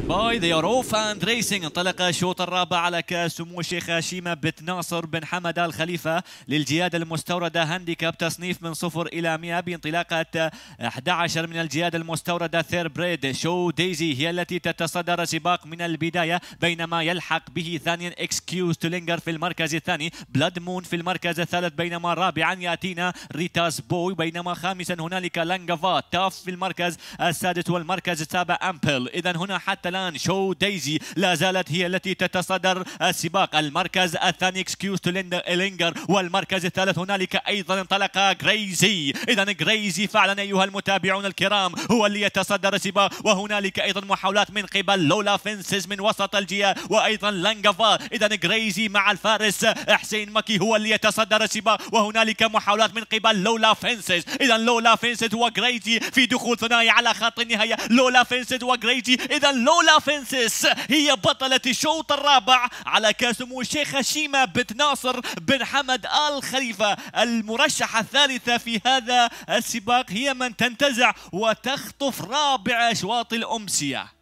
ستاند باي ذي ار اوف اند ريسنج انطلق الشوط الرابع على كاس سمو الشيخ هاشيما بن ناصر بن حمد آل خليفة للجياد المستوردة هانديكاب تصنيف من صفر إلى 100 بانطلاقة 11 من الجياد المستوردة ثير بريد شو ديزي هي التي تتصدر سباق من البداية بينما يلحق به ثانيا اكسكيوز تولينجر في المركز الثاني بلاد مون في المركز الثالث بينما رابعا يأتينا ريتاس بوي بينما خامسا هنالك لانجافا تاف في المركز السادس والمركز السابع أمبل إذا هنا حتى مثلا شو دايزي لا زالت هي التي تتصدر السباق المركز الثاني اكسكيوز تو لينجر والمركز الثالث هنالك ايضا انطلق جريزي اذا جريزي فعلا ايها المتابعون الكرام هو اللي يتصدر السباق وهنالك ايضا محاولات من قبل لولا فينسز من وسط الجهه وايضا لانجافا اذا جريزي مع الفارس حسين مكي هو اللي يتصدر السباق وهنالك محاولات من قبل لولا فينسز اذا لولا فينسز وجريزي في دخول ثنائي على خط النهايه لولا فينسز وجريزي اذا لولا بولا فنسس هي بطلة الشوط الرابع على كاس مو الشيخ هشيمة بنت ناصر بن حمد آل خليفة المرشحة الثالثة في هذا السباق هي من تنتزع وتخطف رابع أشواط الأمسية